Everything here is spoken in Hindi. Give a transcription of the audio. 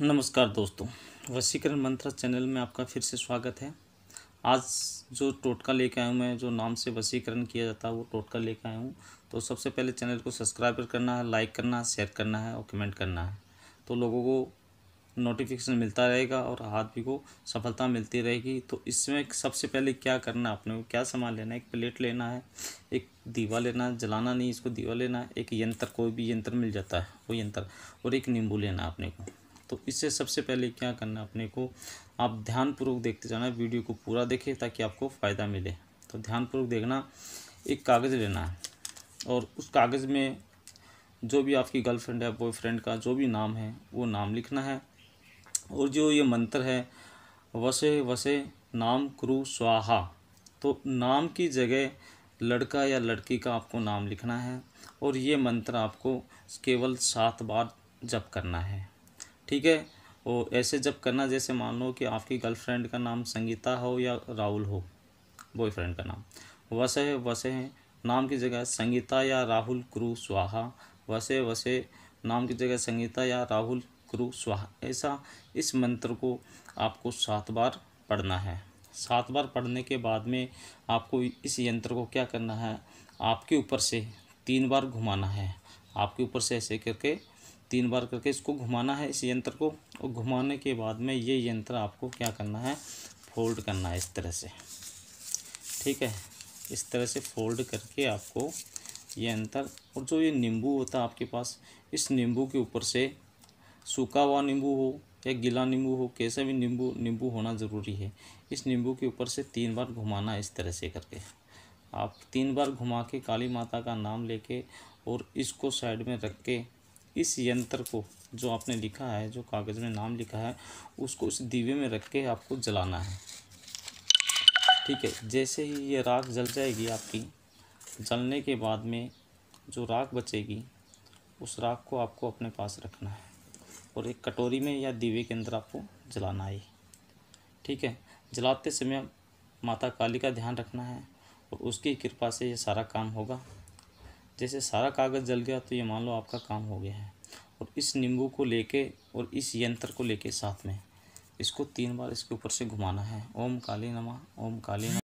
नमस्कार दोस्तों वशीकरण मंत्र चैनल में आपका फिर से स्वागत है आज जो टोटका लेकर आया हूँ मैं जो नाम से वशीकरण किया जाता है वो टोटका लेकर आया हूँ तो सबसे पहले चैनल को सब्सक्राइब करना है लाइक करना है शेयर करना है और कमेंट करना है तो लोगों को नोटिफिकेशन मिलता रहेगा और आदमी को सफलता मिलती रहेगी तो इसमें सबसे पहले क्या करना है अपने को क्या सामान लेना है एक प्लेट लेना है एक दीवा लेना है जलाना नहीं इसको दीवा लेना है एक यंत्र कोई भी यंत्र मिल जाता है वो यंत्र और एक नींबू लेना है अपने को तो इससे सबसे पहले क्या करना अपने को आप ध्यानपूर्वक देखते जाना वीडियो को पूरा देखें ताकि आपको फ़ायदा मिले तो ध्यानपूर्वक देखना एक कागज़ लेना है और उस कागज़ में जो भी आपकी गर्लफ्रेंड है बॉयफ्रेंड का जो भी नाम है वो नाम लिखना है और जो ये मंत्र है वसे वसे नाम क्रू स्वाहा तो नाम की जगह लड़का या लड़की का आपको नाम लिखना है और ये मंत्र आपको केवल सात बार जप करना है ठीक है और ऐसे जब करना जैसे मान लो कि आपकी गर्लफ्रेंड का नाम संगीता हो या राहुल हो बॉयफ्रेंड का नाम वसे है है नाम की जगह संगीता या राहुल क्रू स्वाहा वसे वसे नाम की जगह संगीता या राहुल क्रू स्वाहा ऐसा इस मंत्र को आपको सात बार पढ़ना है सात बार पढ़ने के बाद में आपको इस यंत्र को क्या करना है आपके ऊपर से तीन बार घुमाना है आपके ऊपर से ऐसे करके तीन बार करके इसको घुमाना है इस यंत्र को और घुमाने के बाद में ये यंत्र आपको क्या करना है फोल्ड करना है इस तरह से ठीक है इस तरह से फोल्ड करके आपको ये यंत्र और जो ये नींबू होता है आपके पास इस नींबू के ऊपर से सूखा हुआ नींबू हो या गीला नींबू हो कैसे भी नींबू नींबू होना ज़रूरी है इस नींबू के ऊपर से तीन बार घुमाना इस तरह से करके आप तीन बार घुमा के काली माता का नाम लेके और इसको साइड में रख के इस यंत्र को जो आपने लिखा है जो कागज़ में नाम लिखा है उसको उस दीवे में रख के आपको जलाना है ठीक है जैसे ही ये राख जल जाएगी आपकी जलने के बाद में जो राख बचेगी उस राख को आपको अपने पास रखना है और एक कटोरी में या दीवे के अंदर आपको जलाना है ठीक है जलाते समय माता काली का ध्यान रखना है और उसकी कृपा से ये सारा काम होगा जैसे सारा कागज़ जल गया तो ये मान लो आपका काम हो गया है और इस नींबू को लेके और इस यंत्र को लेके साथ में इसको तीन बार इसके ऊपर से घुमाना है ओम काली नमा ओम काली नमा